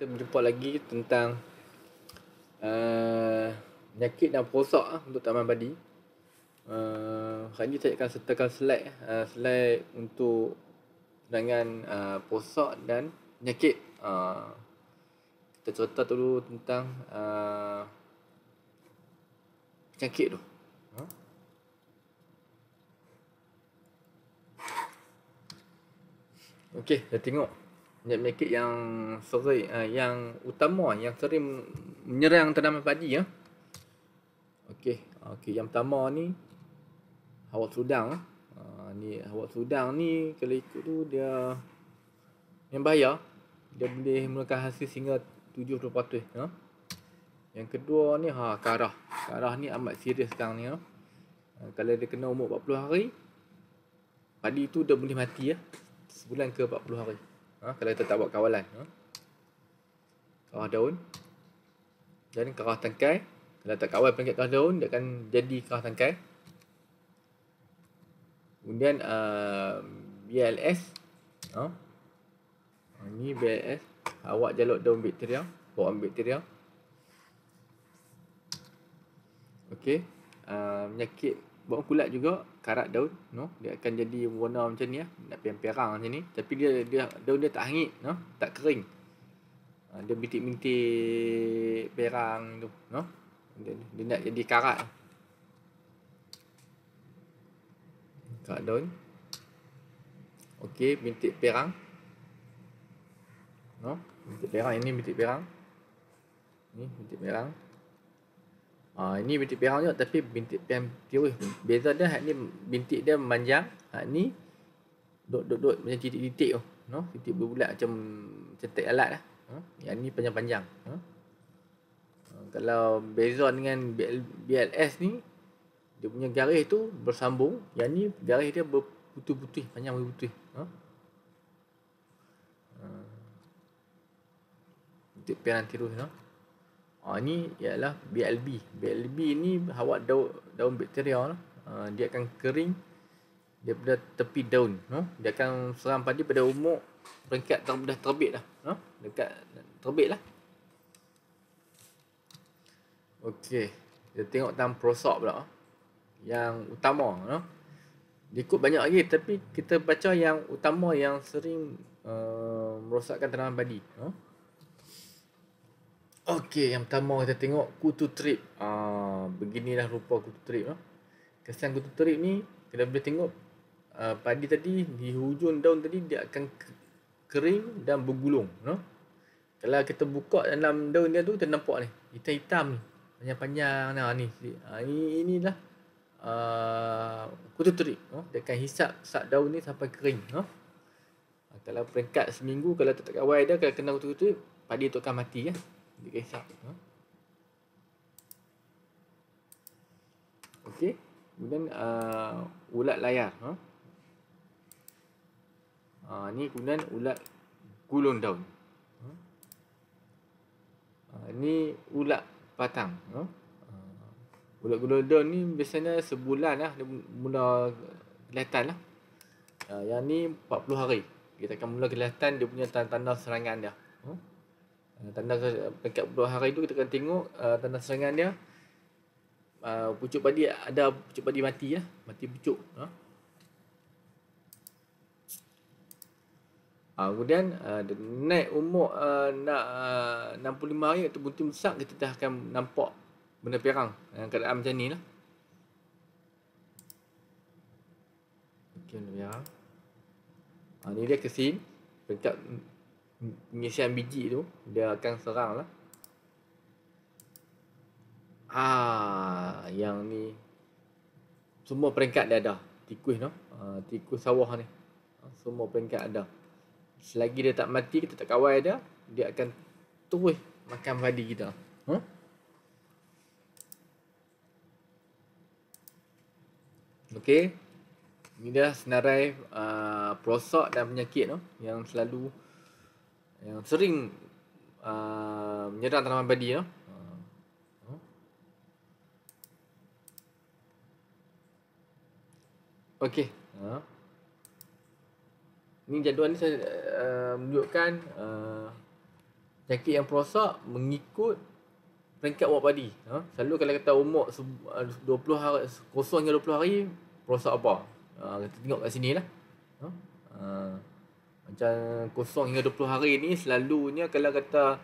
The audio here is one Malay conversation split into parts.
kita berjumpa lagi tentang uh, penyakit dan posok uh, ah, untuk taman padi. Uh, hari ini saya akan sertakan slide, uh, slide untuk dengan uh, perosak dan penyakit. Uh, kita cerita dulu tentang uh, penyakit tu. Ha? Okey, dah tengok penyakit penyakit yang sering uh, yang utama yang sering menyerang tanaman padi ya. Okey, okey yang utama ni hawa sudang. Ya? Uh, ni hawa sudang ni kalau ikut tu dia yang bahaya. Dia boleh melakukan hasil sehingga 70% ya. Yang kedua ni ha karah. Karah ni amat serius sekarang ni ya. Uh, kalau dia kena umur 40 hari padi tu dah boleh mati ya. Sebulan ke 40 hari ha? kalau kita tak buat kawalan. Ha? Ah. Kawah daun. Dan kawah tangkai. Kalau tak kawal peringkat kawah daun, dia akan jadi kawah tangkai. Kemudian uh, um, ah. BLS. Ha? ini BLS. Awak jalur daun bakteria. Buang bakteria. Okey. Uh, menyakit buang kulat juga karat daun no dia akan jadi warna macam ni ah nak perang macam ni tapi dia dia daun dia tak hangit no tak kering ha, dia bintik-bintik perang tu no dia, dia nak jadi karat karat daun okey bintik perang no bintik perang ini bintik perang ni bintik perang Uh, ini bintik pirang juga tapi bintik pirang tirus. Beza dia hak ni bintik dia memanjang. Hak ni duduk-duduk macam titik-titik tu. Oh. No? Titik bulat-bulat macam cetek alat lah. Huh? Yang ni panjang-panjang. Huh? Ha, uh, kalau beza dengan BL, BLS ni, dia punya garis tu bersambung. Yang ni garis dia berputih-putih, panjang berputih. Huh? Ha. Uh, bintik pirang tirus tu. No? Ha, ah, ini ialah BLB. BLB ini hawat daun, daun bakteria lah. Ha, dia akan kering daripada tepi daun. Ha? Dia akan serang padi pada umur peringkat ter, dah terbit lah. Ha? Dekat terbit lah. Okey. Kita tengok dalam prosok, pula. Ah. Yang utama. Ha? Dia ikut banyak lagi. Tapi kita baca yang utama yang sering uh, merosakkan tanaman padi. Ha? Okey, yang pertama kita tengok kutu trip. Ah, beginilah rupa kutu trip lah. Kesan kutu trip ni kita boleh tengok uh, padi tadi di hujung daun tadi dia akan kering dan bergulung, no? Kalau kita buka dalam daun dia tu kita nampak ni, hitam-hitam ni. Panjang-panjang nah, ni. Ah, ini inilah uh, kutu trip, no? Dia akan hisap sap daun ni sampai kering, no? Ah, kalau peringkat seminggu kalau tak kawal dia kalau kena kutu-kutu padi tu akan mati ya. Dia kisah ha? Okay Kemudian uh, Ulat layar ha? Uh, ni kemudian ulat Gulung daun ha? uh, Ni ulat patang ha? Uh, ulat gulung daun ni Biasanya sebulan lah Dia mula kelihatan lah uh, Yang ni 40 hari Kita akan mula kelihatan dia punya tanda-tanda serangan dia ha? Eh, tanda dekat buah hari tu kita akan tengok uh, tanda serangan dia uh, pucuk padi ada pucuk padi mati ya mati pucuk ha Ha, kemudian uh, naik umur uh, nak uh, 65 hari atau bunting besar kita dah akan nampak benda perang dalam uh, keadaan macam ni lah. Okay, benda perang. Ah, ha, ni dia kesin. Pencak Nyesian biji tu Dia akan serang lah Ah, Yang ni Semua peringkat dia ada Tikus no? uh, ah, Tikus sawah ni ah, Semua peringkat ada Selagi dia tak mati Kita tak kawal dia Dia akan Terus Makan badi kita Hmm? Ha? Huh? Okey. Ini dah senarai uh, ah, prosok dan penyakit tu no? yang selalu uh, yang sering uh, menyerang tanaman padi ya. Okey. Ha. Ini jadual ni saya uh, menunjukkan uh, penyakit yang perosak mengikut peringkat umur padi. Ha. Selalu kalau kata umur 20 uh, hari, kosong hingga 20 hari, perosak apa? Ha. kita tengok kat sini lah. Ha macam kosong hingga 20 hari ni selalunya kalau kata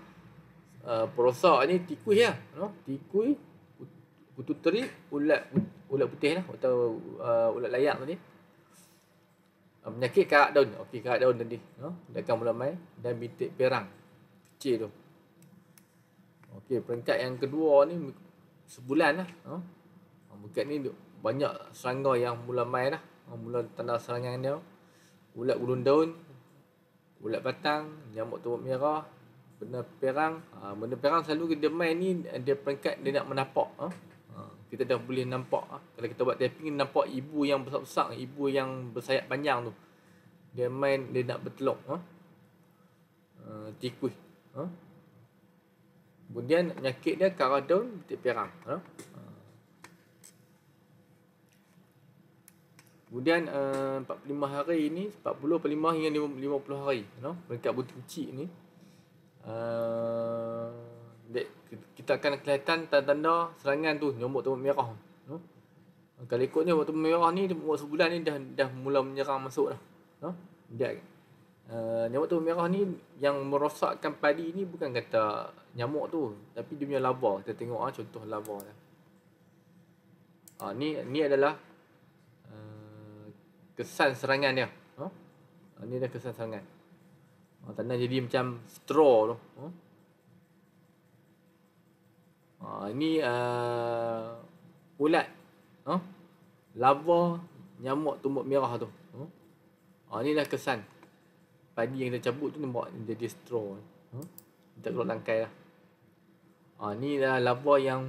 uh, perosak ni tikui lah no? tikui kutu teri ulat ulat putih lah atau uh, ulat layak tadi uh, penyakit karak daun ok karak daun tadi no? dia akan mula main dan bintik perang kecil tu ok peringkat yang kedua ni sebulan lah no? bukit uh, ni banyak serangga yang mula main lah mula uh, tanda serangan dia ulat gulung daun ulat batang, nyamuk tumbuk merah, benda perang. Ha, benda perang selalu dia main ni, dia peringkat dia nak menapak. Ha? Ha. Kita dah boleh nampak. Ha? Kalau kita buat tapping, nampak ibu yang besar-besar, ibu yang bersayap panjang tu. Dia main, dia nak bertelok. Ha? Ha, tikus. Ha? Kemudian penyakit dia, karadon, dia perang. Ha? Ha. Kemudian eh, uh, 45 hari ini 40 45 hingga 50 hari you know, Berkat butik kecil ni uh, Kita akan kelihatan tanda-tanda serangan tu Nyombok tempat merah you ikut ni waktu merah ni Waktu sebulan ni dah dah mula menyerang masuk lah you Dia, uh, nyamuk tu merah ni yang merosakkan padi ni bukan kata nyamuk tu tapi dia punya lava kita tengok ah contoh lava lah. Ha, ni ni adalah kesan serangan dia. Ha? Ini ha, dah kesan serangan. Ha, tanah jadi macam straw tu. Ha? Ha, ini uh, ulat. Ha? Lava nyamuk tumbuk merah tu. Ha? Ha, dah kesan. Padi yang kita cabut tu nampak jadi straw. Ha? Kita keluar langkai lah. Ha, inilah lava yang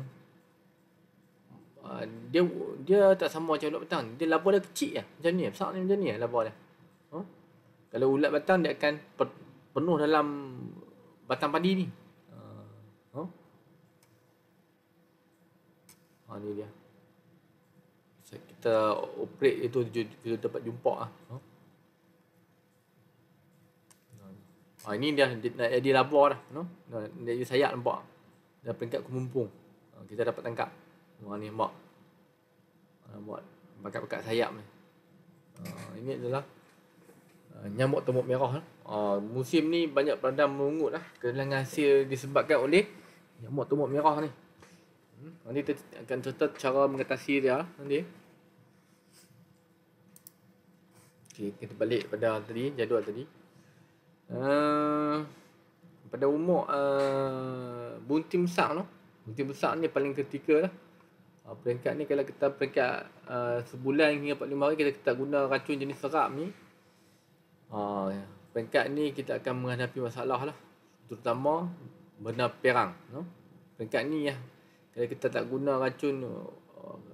uh, dia dia tak sama macam ulat betang. Dia laba dia kecil lah. Macam ni. Besar ni macam ni lah laba dia. Ha? Kalau ulat batang dia akan penuh dalam batang padi ni. Ha? Ha ni dia. So, kita operate itu kita dapat jumpa ah. Ha? ini ha, dia nak jadi labor dah, no? Dia sayap nampak. Dah peringkat kumpung. Ha, kita dapat tangkap. Ha ni mak. Ah, buat bakat-bakat sayap ni. Uh, ini adalah uh, nyamuk temut merah. Uh, musim ni banyak peradam mengungut lah. Kehilangan hasil disebabkan oleh nyamuk temut merah ni. Hmm. Nanti kita akan cerita cara mengatasi dia lah nanti. Okay, kita balik pada tadi, jadual tadi. Uh, pada umur uh, bunting besar tu. No? Bunting besar ni paling ketika lah uh, peringkat ni kalau kita peringkat uh, sebulan hingga 45 hari kita tak guna racun jenis serap ni uh, peringkat ni kita akan menghadapi masalah lah terutama benda perang no? peringkat ni ya kalau kita tak guna racun uh,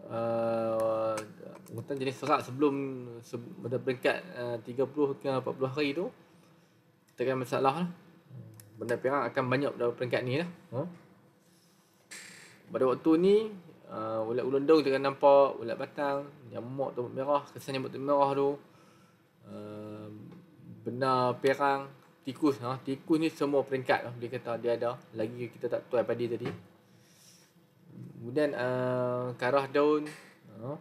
uh, jenis serap sebelum se- pada peringkat uh, 30 hingga 40 hari tu kita akan masalah lah benda perang akan banyak dalam peringkat ni lah huh? pada waktu ni uh, ulat ulun daun kita nampak ulat batang nyamuk tu merah kesan nyamuk tu merah tu uh, benar perang tikus ha? tikus ni semua peringkat lah, dia kata dia ada lagi kita tak tahu apa dia tadi kemudian uh, karah daun uh,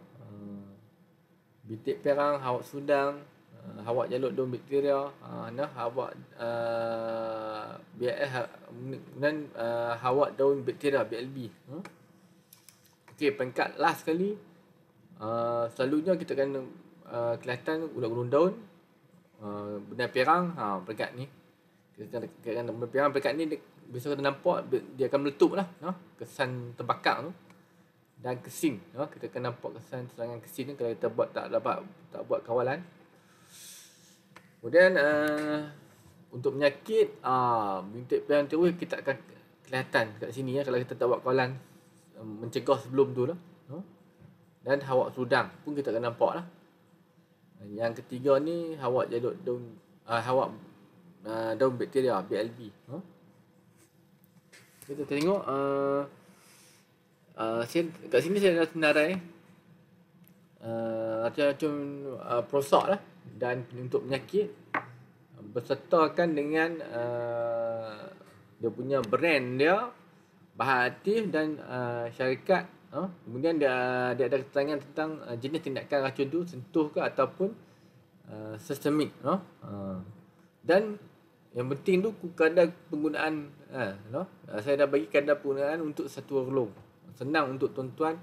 bitik perang hawak sudang uh, hawak jalut daun bakteria uh, nah hawak uh, BL, ha, dan uh, hawak daun bakteria BLB uh? Okay, peringkat last sekali. Uh, selalunya kita akan uh, kelihatan ulang-ulang daun. Uh, benda perang, ha, peringkat ni. Kita akan kelihatan benda perang, peringkat ni biasa kita nampak dia akan meletup lah. No? Kesan terbakar tu. Dan kesin. No? Kita akan nampak kesan serangan kesin ni kalau kita buat tak dapat tak buat kawalan. Kemudian uh, untuk penyakit, uh, ah, bintik perang terus kita akan kelihatan kat sini ya kalau kita tak buat kawalan Um, mencegah sebelum tu lah. Ha? Dan hawak sudang pun kita akan nampak lah. Yang ketiga ni hawak jaduk daun uh, hawak uh, daun bakteria BLB. Ha? Kita tengok uh, uh, saya, kat sini saya dah senarai uh, racun-racun uh, prosok lah dan untuk penyakit bersertakan dengan uh, dia punya brand dia bahan aktif dan uh, syarikat uh, kemudian dia, dia ada keterangan tentang uh, jenis tindakan racun tu sentuh ke ataupun uh, sistemik uh, uh. dan yang penting tu kadar penggunaan uh, uh, saya dah bagi kadar penggunaan untuk satu orlo senang untuk tuan-tuan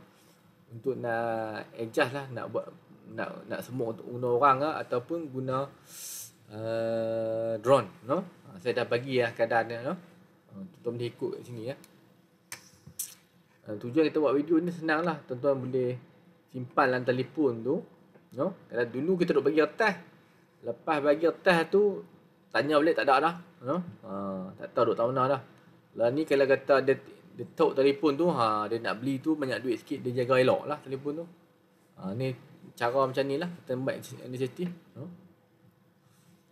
untuk nak adjust lah nak buat nak nak semua untuk guna orang lah, ataupun guna uh, drone no uh, saya dah bagi lah keadaan no uh, tuan ikut kat sini ya dan tujuan kita buat video ni senang lah Tuan-tuan boleh simpan dalam telefon tu no? Kalau dulu kita duk bagi atas Lepas bagi atas tu Tanya balik tak ada dah no? ha, Tak tahu duk tahu mana dah Lah ni kalau kata dia, dia talk telefon tu ha, Dia nak beli tu banyak duit sikit Dia jaga elok lah telefon tu ha, Ni cara macam ni lah Kita buat inisiatif no?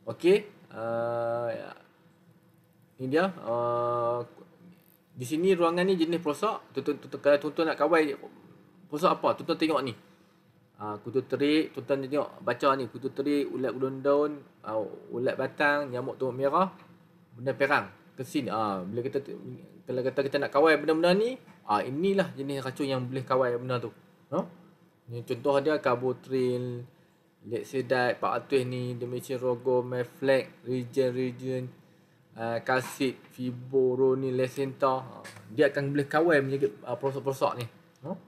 Okay uh, ya. Ini dia uh, di sini ruangan ni jenis prosok. Tonton, tonton, kalau tonton nak kawai prosok apa? Tonton tengok ni. Uh, kutu terik, tonton tengok baca ni. Kutu terik, ulat ulun daun, uh, ulat batang, nyamuk tumuk merah, benda perang. Kesin. Uh, ah, bila kita kalau kata kita nak kawai benda-benda ni, ah uh, inilah jenis racun yang boleh kawai benda tu. Huh? Ha? Ni contoh dia karbotril, lexedite, pak atuh ni, demetri rogo, meflex, regen, regen, Ah, kasit fiboro ni lesenta uh, dia akan boleh kawal menjaga uh, ah, perosok-perosok ni hmm?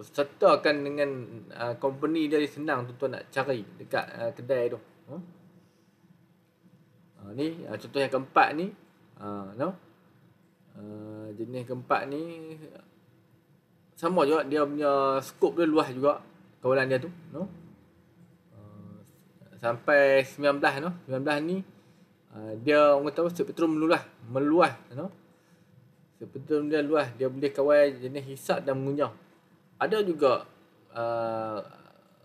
Berserta kan dengan uh, company dia senang tu tuan nak cari dekat uh, kedai tu. Huh? Hmm? Uh, ni uh, contoh yang keempat ni. Uh, no? uh, jenis keempat ni. Sama juga dia punya skop dia luas juga. Kawalan dia tu. No? Uh, sampai 19 no? 19 ni. Ah, dia orang kata apa spektrum luas meluas you know spektrum dia luas dia boleh kawal jenis hisap dan mengunyah ada juga uh, ah,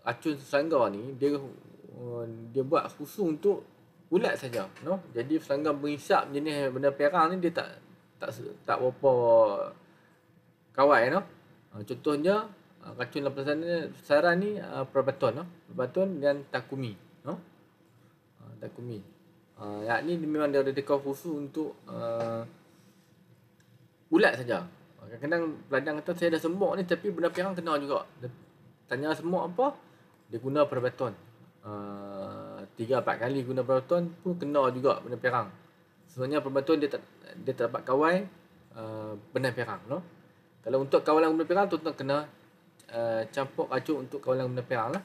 racun serangga ni dia uh, dia buat khusus untuk ulat saja you know jadi serangga menghisap jenis benda perang ni dia tak tak tak berapa kawal you know uh, contohnya uh, racun lapisan ni saran ni uh, perbaton you know? perbaton dan takumi you know? uh, takumi Uh, yang ni memang dia ada dekor khusus untuk uh, ulat saja. Ah, kadang-kadang pelajar kata saya dah semok ni tapi benda perang kena juga. Dia tanya semok apa? Dia guna perbeton. Tiga, uh, empat kali guna perbeton pun kena juga benda perang. Sebenarnya perbeton dia tak, dia tak dapat kawai uh, benda perang. No? Kalau untuk kawalan benda perang, tu tuan kena uh, campur racun untuk kawalan benda perang. Lah.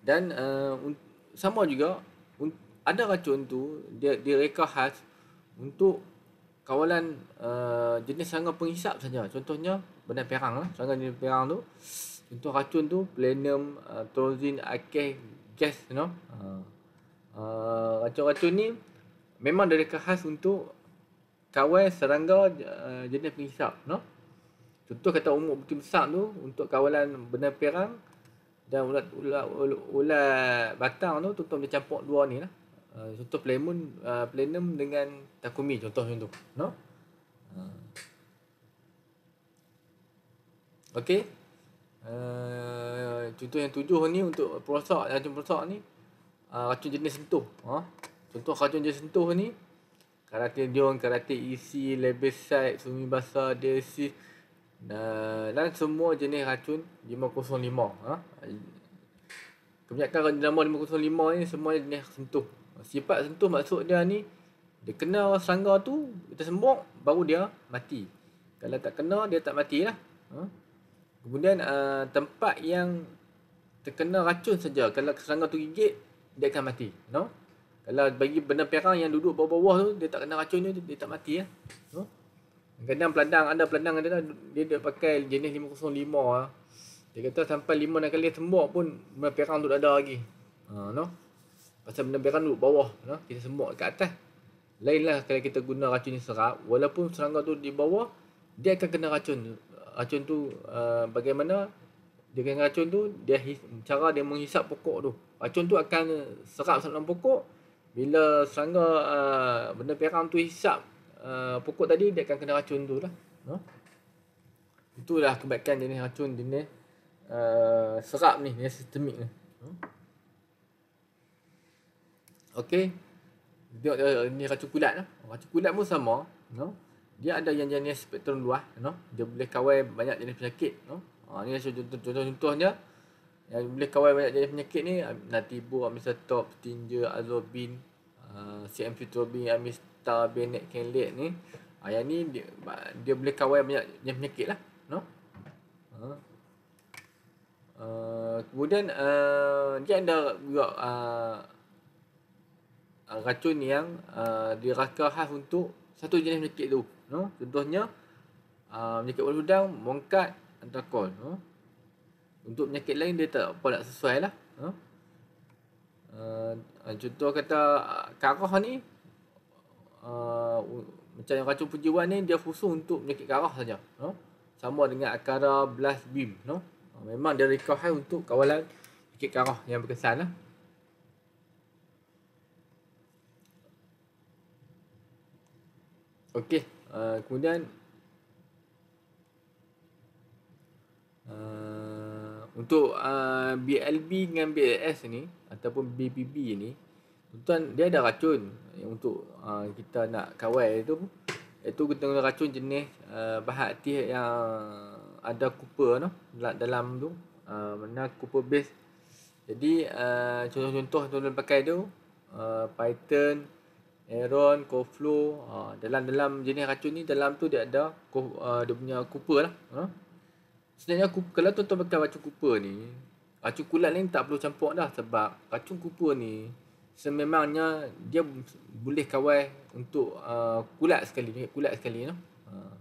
Dan uh, sama juga ada racun tu dia direka khas untuk kawalan uh, jenis serangga penghisap saja. Contohnya benda perang lah, serangga jenis perang tu. Contoh racun tu plenum, uh, eh, toxin, akeh, gas, you know. Uh, racun-racun ni memang direka khas untuk kawal serangga uh, jenis penghisap, you know. Contoh kata umur betul besar tu untuk kawalan benda perang dan ulat ulat ulat, batang tu tu tu dia dua ni lah. Uh, contoh Plemon uh, Plenum dengan Takumi contoh contoh no uh. okey uh, contoh yang tujuh ni untuk perosak racun perosak ni uh, racun jenis sentuh ha uh. contoh racun jenis sentuh ni karate dion karate isi lebeside sumi basa desi uh, dan semua jenis racun 505 ha. Kebanyakan nama 505 ni semua jenis sentuh Sifat sentuh maksud dia ni Dia kena serangga tu Dia sembok Baru dia mati Kalau tak kena Dia tak mati lah ha? Kemudian ah, Tempat yang Terkena racun saja Kalau serangga tu gigit Dia akan mati no? Kalau bagi benda perang Yang duduk bawah-bawah tu Dia tak kena racun tu Dia tak mati lah no? Kadang pelandang Ada pelandang dia Dia dia pakai jenis 505 lah Dia kata sampai 5 nak kali sembok pun Benda perang tu tak ada lagi Ha, no? Pasal benda berang duduk bawah no? Ha? Kita semuk kat atas Lainlah kalau kita guna racun yang serap Walaupun serangga tu di bawah Dia akan kena racun Racun tu uh, bagaimana Dia kena racun tu dia Cara dia menghisap pokok tu Racun tu akan serap dalam pokok Bila serangga uh, benda perang tu hisap uh, Pokok tadi dia akan kena racun tu lah no? Ha? Itulah kebaikan jenis racun jenis uh, Serap ni, jenis sistemik ni no? Ha? Okey. Dia, dia ni racun kulat lah. Racun kulat pun sama, you know? Dia ada yang jenis spektrum luas, you know? Dia boleh kawal banyak jenis penyakit, you know? Ha ni contoh-contohnya yang boleh kawal banyak jenis penyakit ni natibo, amisetop, tinja, azobin, uh, CMfutrobin, amista, benet, kenlet ni. Ha, yang ni dia, dia boleh kawal banyak jenis penyakit lah, you know? Ha. Uh, kemudian uh, dia ada juga uh, racun yang uh, diraka khas untuk satu jenis penyakit tu. No? Contohnya, uh, penyakit balut udang, mongkat, antakol. No? Untuk penyakit lain, dia tak apa nak sesuai lah. No? Uh, uh contoh kata uh, karah ni, uh, macam yang racun perjiwaan ni, dia khusus untuk penyakit karah saja. No? Sama dengan akara blast beam. No? Uh, memang dia rekahai untuk kawalan penyakit karah yang berkesan lah. Okey. Uh, kemudian uh, untuk uh, BLB dengan BLS ni ataupun BBB ni tuan dia ada racun yang untuk uh, kita nak kawal itu itu kita guna racun jenis uh, bahan aktif yang ada cooper no dalam tu uh, mana cooper base jadi uh, contoh-contoh tuan pakai tu uh, python Aeron, Koflo, uh, ha, dalam dalam jenis racun ni dalam tu dia ada uh, dia punya Cooper lah. Huh? Ha. Sebenarnya kalau tuan-tuan pakai racun Cooper ni, racun kulat ni tak perlu campur dah sebab racun Cooper ni sememangnya dia boleh kawal untuk uh, kulat sekali, kulat sekali no? uh,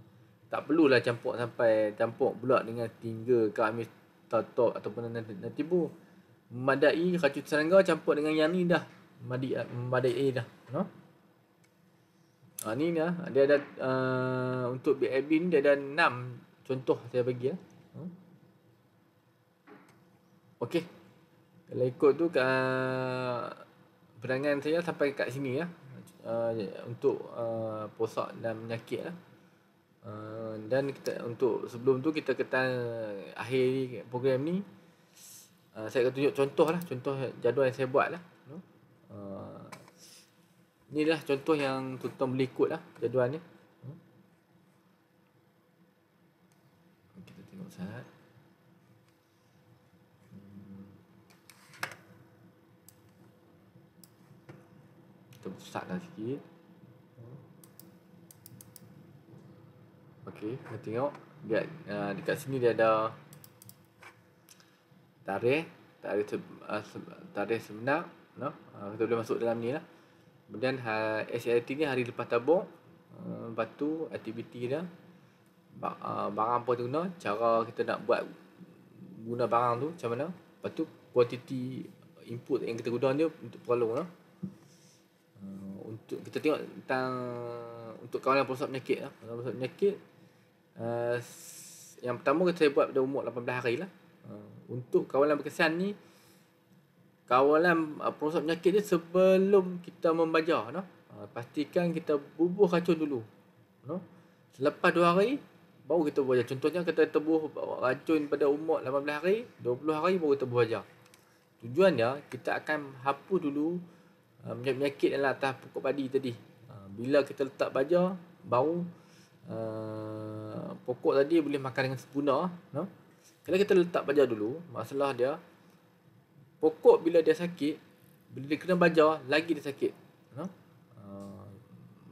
Tak perlulah campur sampai campur pula dengan tinggal ke amis tatok ataupun nanti, nanti pun memadai racun serangga campur dengan yang ni dah madai memadai dah no? Ha, ni dah dia ada uh, untuk BAB ni dia ada 6 contoh saya bagi ya. Okey. Kalau ikut tu kat ah, perangan saya sampai kat sini ya. Uh, untuk uh, posak dan menyakit lah. Uh, dan kita untuk sebelum tu kita kata uh, akhir program ni uh, saya akan tunjuk contoh lah contoh jadual yang saya buat lah. Uh, Inilah contoh yang tuan-tuan boleh ikut lah jadual ni. Hmm. Kita tengok sat. Hmm. Kita start sikit. Okay, kita tengok. Dekat, uh, dekat sini dia ada tarikh. Tarikh, uh, tarikh sebenar. No? Uh, kita boleh masuk dalam ni lah. Kemudian ha, SLT ni hari lepas tabung hmm, Lepas tu aktiviti dia eh, Barang apa tu guna Cara kita nak buat Guna barang tu macam mana Lepas tu kuantiti input yang kita guna ni Untuk perlu lah. Eh, untuk Kita tengok tentang Untuk kawalan perusahaan penyakit lah. Kawalan perusahaan penyakit uh, Yang pertama kita buat pada umur 18 hari lah uh, Untuk kawalan berkesan ni kawalan uh, proses penyakit ni sebelum kita membajar no? uh, pastikan kita bubuh racun dulu no? selepas 2 hari baru kita bubuh contohnya kita tebuh racun pada umur 18 hari 20 hari baru kita bubuh tujuannya kita akan hapus dulu uh, penyakit yang atas pokok padi tadi uh, bila kita letak baja baru uh, pokok tadi boleh makan dengan sempurna no? kalau kita letak baja dulu masalah dia pokok bila dia sakit bila dia kena baja lagi dia sakit no? uh, ah,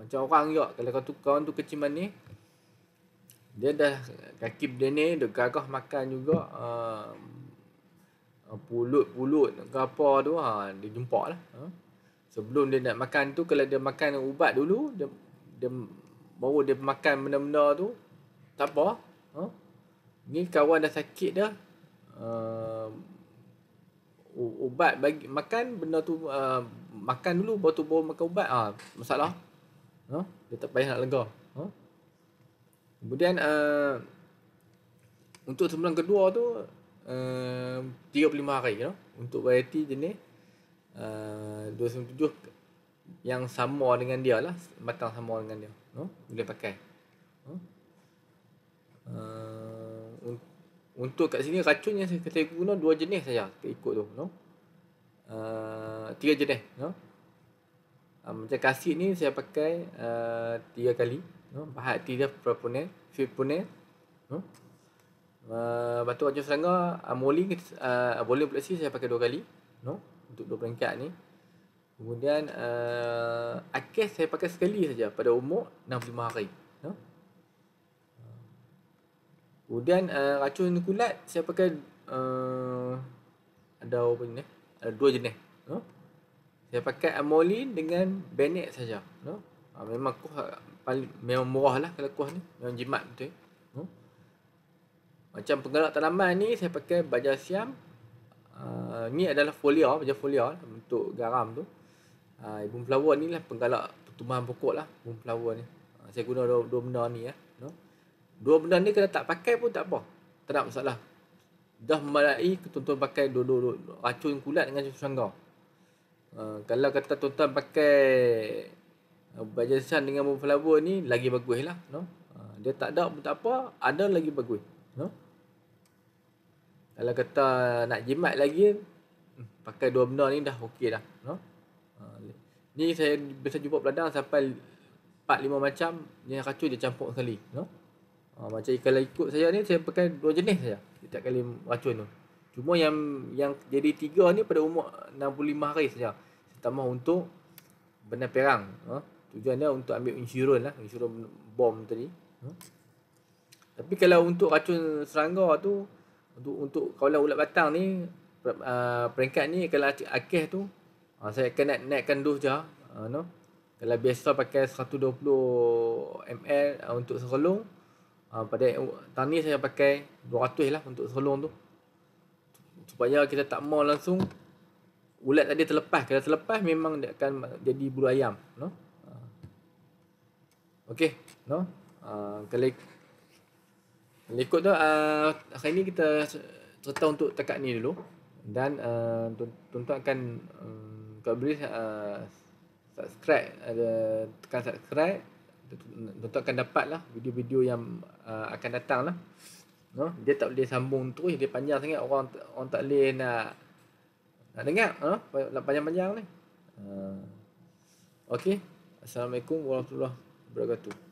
macam orang juga kalau kau tukar orang tu kecil manis dia dah kaki dia ni dia gagah makan juga ah, pulut-pulut ke apa tu ha, dia jumpa lah ha. sebelum dia nak makan tu kalau dia makan ubat dulu dia, dia baru dia makan benda-benda tu tak apa ha. ni kawan dah sakit dah uh, ubat bagi makan benda tu uh, makan dulu baru tu baru makan ubat ah masalah ha huh? dia tak payah nak lega ha huh? kemudian uh, untuk sebulan kedua tu uh, 35 hari you know? untuk variety jenis uh, 297 yang sama dengan dia lah matang sama dengan dia no? boleh pakai no? Uh, untuk kat sini racun yang saya, saya guna dua jenis saja ikut tu, no? Uh, tiga jenis, no? Uh, macam kasih ni saya pakai uh, tiga kali, no? Bahat tiga proponen, fipronen, no? Uh, batu racun serangga, amoling, uh, uh, boleh pula saya pakai dua kali, no? Untuk dua peringkat ni. Kemudian uh, akes saya pakai sekali saja pada umur 65 hari. Kemudian uh, racun kulat saya pakai uh, eh, ada apa ni? Ada eh? dua jenis. No? Saya pakai amolin dengan benek saja. No? Uh, memang kuah paling memang murah lah kalau kuah ni. Memang jimat betul. Eh? No? Macam penggalak tanaman ni saya pakai baja siam. Uh, ni adalah folia, baja folia lah, untuk garam tu. Uh, ah, ibu flower ni lah penggalak pertumbuhan pokok lah. Ibu flower ni. Uh, saya guna dua, dua benda ni ya. Eh. Dua benda ni kalau tak pakai pun tak apa. Tak ada masalah. Dah memalai tuan-tuan pakai dua-dua racun kulat dengan susu sangga. Uh, ah, kalau kata tuan-tuan pakai ah, bajasan dengan bubur flavor ni, lagi bagus lah. No? Uh, dia tak ada pun tak apa, ada lagi bagus. No? Kalau kata nak jimat lagi, hmm, pakai dua benda ni dah okey dah. No? Uh, ni saya biasa jumpa peladang sampai 4-5 macam, ni racun dia campur sekali. No? Ha, macam kalau ikut saya ni saya pakai dua jenis saja setiap kali racun tu. Cuma yang yang jadi tiga ni pada umur 65 hari saja. Terutama untuk benda perang. Ha? Tujuan dia untuk ambil insurans lah, insurans bom tadi. Ha? Tapi kalau untuk racun serangga tu untuk untuk kawalan ulat batang ni per, uh, peringkat ni kalau akeh tu uh, saya akan naik, naikkan dos je. Uh, no? Kalau biasa pakai 120 ml uh, untuk serelung uh, pada tahun ni saya pakai 200 lah untuk solong tu supaya kita tak mau langsung ulat tadi terlepas kalau terlepas memang dia akan jadi bulu ayam no uh, okey no uh, kalau kalau ikut tu uh, hari ni kita cerita untuk tekak ni dulu dan uh, tuan-tuan akan um, kalau boleh uh, subscribe ada uh, tekan subscribe tentu akan dapat lah video-video yang uh, akan datang lah no? dia tak boleh sambung terus eh, dia panjang sangat orang orang tak boleh nak nak dengar no? panjang-panjang ni uh, ok Assalamualaikum warahmatullahi wabarakatuh